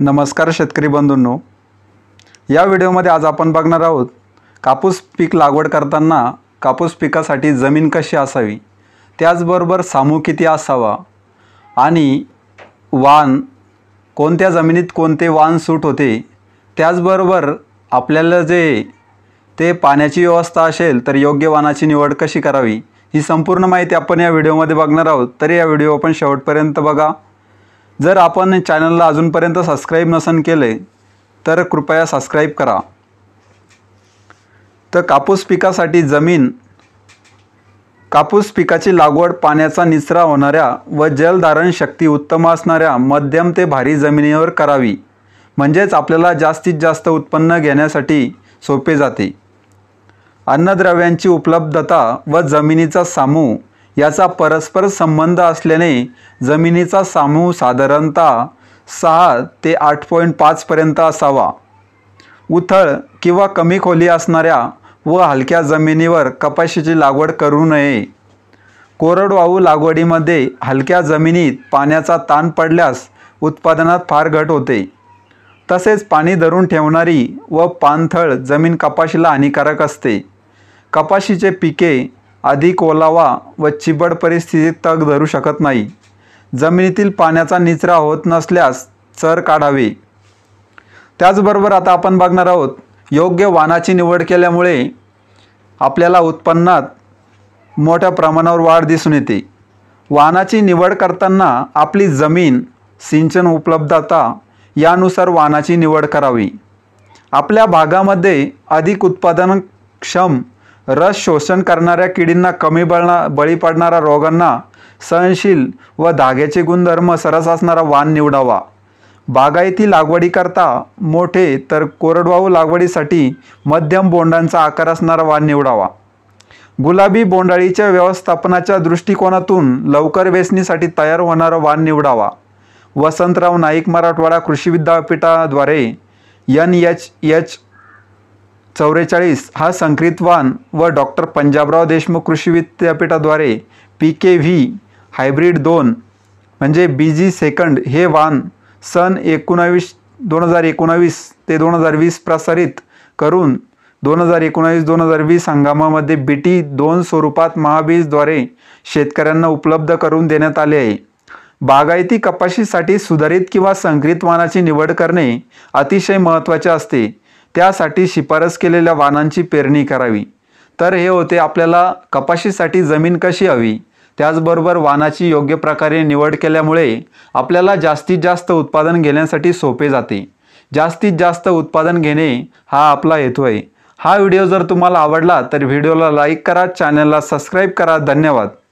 नमस्कार शेतकरी बंधूंनो या व्हिडिओमध्ये आज आपण बघणार आहोत कापूस पीक लागवड करताना कापूस पिकासाठी जमीन कशी असावी त्याचबरोबर सामू किती असावा आणि वान कोणत्या जमिनीत कोणते वान सूट होते त्याचबरोबर आपल्याला जे ते पाण्याची व्यवस्था असेल तर योग्य वानाची निवड कशी करावी ही संपूर्ण माहिती आपण या व्हिडिओमध्ये बघणार आहोत तरी या व्हिडिओ आपण शेवटपर्यंत बघा जर आपण चॅनलला अजूनपर्यंत सबस्क्राईब नसन केले तर कृपया सबस्क्राईब करा तर कापूस पिकासाठी जमीन कापूस पिकाची लागवड पाण्याचा निचरा होणाऱ्या व जलधारण शक्ती उत्तम असणाऱ्या मध्यम ते भारी जमिनीवर करावी म्हणजेच आपल्याला जास्तीत जास्त उत्पन्न घेण्यासाठी सोपे जाते अन्नद्रव्यांची उपलब्धता व जमिनीचा सामू याचा परस्पर संबंध असल्याने जमिनीचा सामूह साधारणतः सहा ते आठ पॉईंट पाचपर्यंत असावा उथळ किंवा कमी खोली असणाऱ्या व हलक्या जमिनीवर कपाशीची लागवड करू नये कोरडवाहू लागवडीमध्ये हलक्या जमिनीत पाण्याचा ताण पडल्यास उत्पादनात फार घट होते तसेच पाणी धरून ठेवणारी व पानथळ जमीन कपाशीला हानिकारक असते कपाशीचे पिके अधिक ओलावा व चिबड परिस्थितीत तग धरू शकत नाही जमिनीतील पाण्याचा निचरा होत नसल्यास चर काढावे त्याचबरोबर आता आपण बघणार आहोत योग्य वाहनाची निवड केल्यामुळे आपल्याला उत्पन्नात मोठ्या प्रमाणावर वाढ दिसून येते वाहनाची निवड करताना आपली जमीन सिंचन उपलब्धता यानुसार वाहनाची निवड करावी आपल्या भागामध्ये अधिक उत्पादनक्षम रस शोषण करणाऱ्या किडींना कमी बळणा बळी पडणाऱ्या रोगांना सहनशील व धाग्याचे गुणधर्म सरस असणारा वाण निवडावा बागायती लागवडीकरता मोठे तर कोरडवाहू लागवडीसाठी मध्यम बोंडांचा आकार असणारा वाण निवडावा गुलाबी बोंडाळीच्या व्यवस्थापनाच्या दृष्टिकोनातून लवकर वेचणीसाठी तयार होणारा वाण निवडावा वसंतराव नाईक मराठवाडा कृषी विद्यापीठाद्वारे एन एच एच चौवेचाळीस हा संक्रितवान व डॉक्टर पंजाबराव देशमुख कृषी विद्यापीठाद्वारे पी के व्ही हायब्रीड दोन म्हणजे बी जी सेकंड हे वान सन एकोणावीस दोन हजार एकोणावीस ते दोन हजार वीस प्रसारित करून दोन हजार एकोणावीस दोन हजार वीस हंगामामध्ये बी टी दोन स्वरूपात महाबीजद्वारे शेतकऱ्यांना उपलब्ध करून देण्यात आले आहे बागायती कपाशीसाठी सुधारित किंवा संकरित वानाची निवड करणे अतिशय महत्त्वाचे असते त्यासाठी शिफारस केलेल्या वाणांची पेरणी करावी तर हे होते आपल्याला कपाशीसाठी जमीन कशी हवी त्याचबरोबर वाणाची योग्य प्रकारे निवड केल्यामुळे आपल्याला जास्तीत जास्त उत्पादन घेण्यासाठी सोपे जाते जास्तीत जास्त उत्पादन घेणे हा आपला हेतू आहे हा व्हिडिओ जर तुम्हाला आवडला तर व्हिडिओला लाईक करा चॅनलला सबस्क्राईब करा धन्यवाद